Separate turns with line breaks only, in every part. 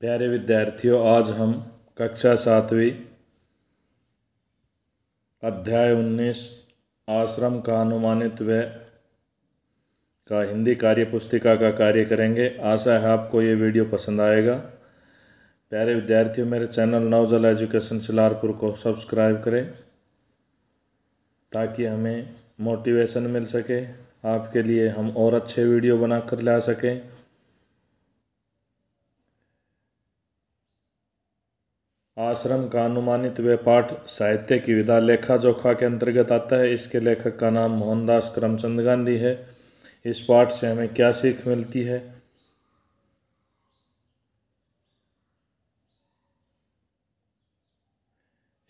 प्यारे विद्यार्थियों आज हम कक्षा सातवीं अध्याय उन्नीस आश्रम का अनुमानित व्यय का हिंदी कार्य पुस्तिका का कार्य करेंगे आशा है आपको ये वीडियो पसंद आएगा प्यारे विद्यार्थियों मेरे चैनल नवजल एजुकेशन सिलारपुर को सब्सक्राइब करें ताकि हमें मोटिवेशन मिल सके आपके लिए हम और अच्छे वीडियो बना कर ला सकें आश्रम का अनुमानित वे पाठ साहित्य की विधा लेखा जोखा के अंतर्गत आता है इसके लेखक का नाम मोहनदास करमचंद गांधी है इस पाठ से हमें क्या सीख मिलती है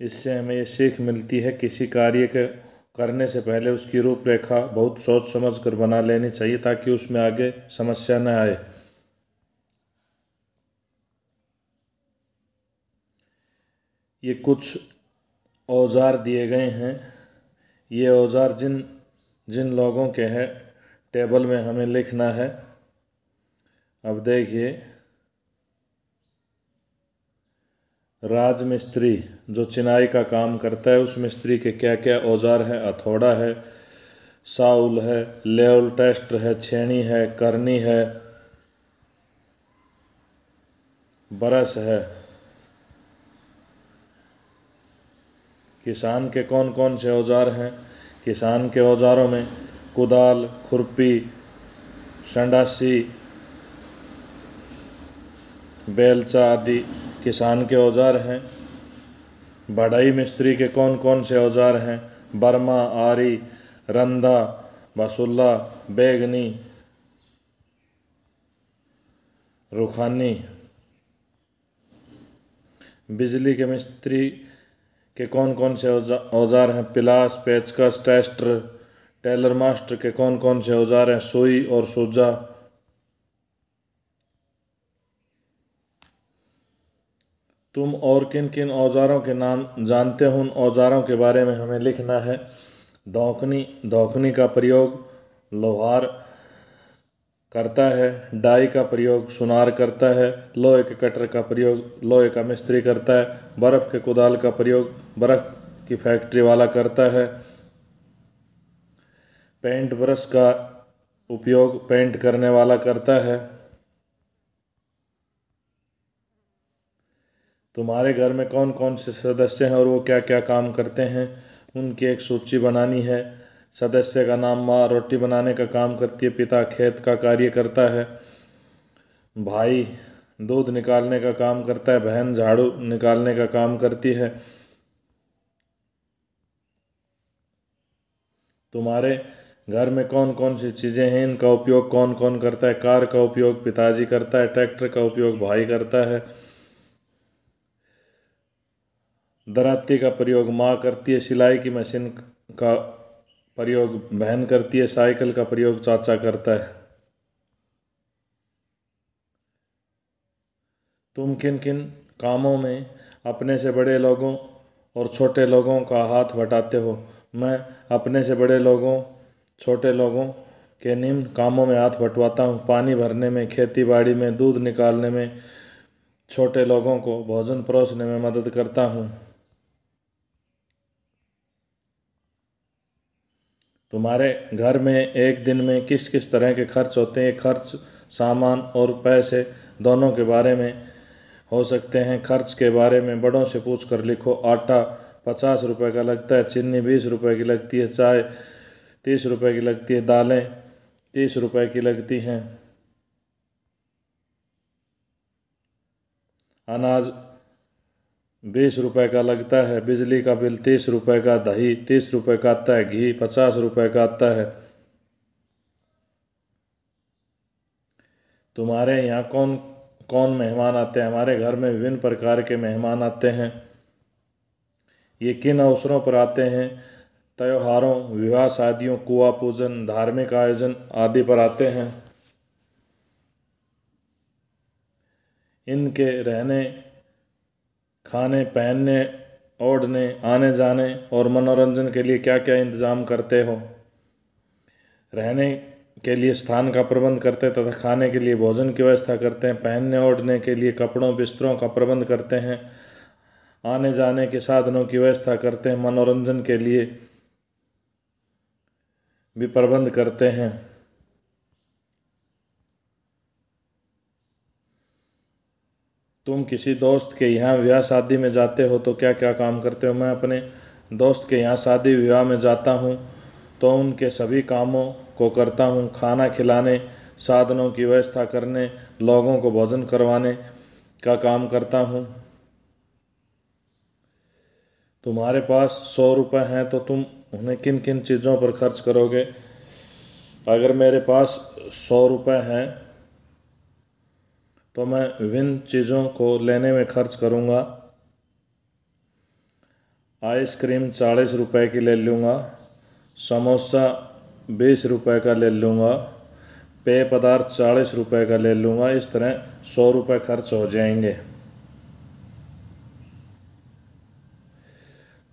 इससे हमें ये सीख मिलती है किसी कार्य के करने से पहले उसकी रूपरेखा बहुत सोच समझ कर बना लेनी चाहिए ताकि उसमें आगे समस्या न आए ये कुछ औज़ार दिए गए हैं ये औज़ार जिन जिन लोगों के हैं टेबल में हमें लिखना है अब देखिए राज मिस्त्री जो चिनाई का काम करता है उस मिस्त्री के क्या क्या औजार है हथौड़ा है साउल है लेवल टेस्ट है छेनी है करनी है बरस है किसान के कौन कौन से औजार हैं किसान के औजारों में कुदाल खुरपी संडासी बेलचा आदि किसान के औजार हैं बढ़ई मिस्त्री के कौन कौन से औजार हैं बर्मा आरी रंधा बसुल्ला बैगनी रुखानी बिजली के मिस्त्री के कौन कौन से औजार हैं पिलास पेचकस टेस्टर टेलर मास्टर के कौन कौन से औजार हैं सुई और सोजा तुम और किन किन औजारों के नाम जानते हो उन औजारों के बारे में हमें लिखना है धोकनी धोकनी का प्रयोग लोहार करता है डाई का प्रयोग सुनार करता है लोहे के कटर का प्रयोग लोहे का मिस्त्री करता है बर्फ़ के कुदाल का प्रयोग बर्फ़ की फैक्ट्री वाला करता है पेंट ब्रश का उपयोग पेंट करने वाला करता है तुम्हारे घर में कौन कौन से सदस्य हैं और वो क्या क्या काम करते हैं उनकी एक सूची बनानी है सदस्य का नाम माँ रोटी बनाने का काम करती है पिता खेत का कार्य करता है भाई दूध निकालने का काम करता है बहन झाड़ू निकालने का काम करती है तुम्हारे घर में कौन कौन सी चीज़ें हैं इनका उपयोग कौन कौन करता है कार का उपयोग पिताजी करता है ट्रैक्टर का उपयोग भाई करता है दराती का प्रयोग माँ करती है सिलाई की मशीन का प्रयोग बहन करती है साइकिल का प्रयोग चाचा करता है तुम किन किन कामों में अपने से बड़े लोगों और छोटे लोगों का हाथ बटाते हो मैं अपने से बड़े लोगों छोटे लोगों के निम्न कामों में हाथ बटवाता हूँ पानी भरने में खेती बाड़ी में दूध निकालने में छोटे लोगों को भोजन परोसने में मदद करता हूँ तुम्हारे घर में एक दिन में किस किस तरह के खर्च होते हैं खर्च सामान और पैसे दोनों के बारे में हो सकते हैं खर्च के बारे में बड़ों से पूछ कर लिखो आटा पचास रुपए का लगता है चीनी बीस रुपए की लगती है चाय तीस रुपए की लगती है दालें तीस रुपए की लगती हैं अनाज बीस रुपए का लगता है बिजली का बिल तीस रुपए का दही तीस रुपए का आता है घी पचास रुपए का आता है तुम्हारे यहाँ कौन कौन मेहमान आते हैं हमारे घर में विभिन्न प्रकार के मेहमान आते हैं ये किन अवसरों पर आते हैं त्योहारों विवाह शादियों कुआ पूजन धार्मिक आयोजन आदि पर आते हैं इनके रहने खाने पहनने ओढ़ने आने जाने और मनोरंजन के लिए क्या क्या इंतज़ाम करते हो रहने के लिए स्थान का प्रबंध करते हैं तथा खाने के लिए भोजन की व्यवस्था करते हैं पहनने ओढ़ने के लिए कपड़ों बिस्तरों का प्रबंध करते हैं आने जाने के साधनों की व्यवस्था करते हैं मनोरंजन के लिए भी प्रबंध करते हैं तुम किसी दोस्त के यहाँ विवाह शादी में जाते हो तो क्या क्या काम करते हो मैं अपने दोस्त के यहाँ शादी विवाह में जाता हूँ तो उनके सभी कामों को करता हूँ खाना खिलाने साधनों की व्यवस्था करने लोगों को भोजन करवाने का काम करता हूँ तुम्हारे पास सौ रुपए हैं तो तुम उन्हें किन किन चीज़ों पर खर्च करोगे अगर मेरे पास सौ रुपए हैं तो मैं विभिन्न चीज़ों को लेने में खर्च करूँगा आइसक्रीम चालीस रुपए की ले लूँगा समोसा बीस रुपए का ले लूँगा पेय पदार्थ चालीस रुपए का ले लूँगा इस तरह सौ रुपए खर्च हो जाएंगे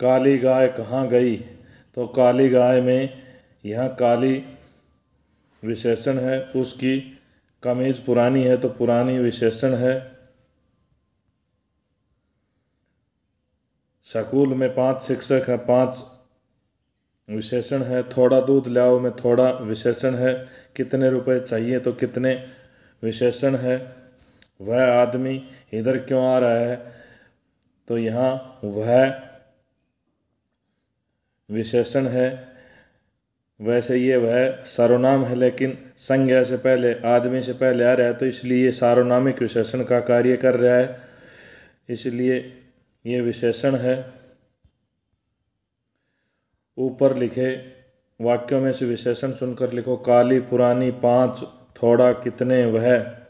काली गाय कहाँ गई तो काली गाय में यहाँ काली विशेषण है उसकी कमीज पुरानी है तो पुरानी विशेषण है स्कूल में पांच शिक्षक है पांच विशेषण है थोड़ा दूध लाओ में थोड़ा विशेषण है कितने रुपए चाहिए तो कितने विशेषण है वह आदमी इधर क्यों आ रहा है तो यहाँ वह विशेषण है वैसे ये वह सर्वनाम है लेकिन संज्ञा से पहले आदमी से पहले आ रहा है तो इसलिए ये सार्वनामिक विशेषण का कार्य कर रहा है इसलिए ये विशेषण है ऊपर लिखे वाक्यों में से विशेषण सुनकर लिखो काली पुरानी पाँच थोड़ा कितने वह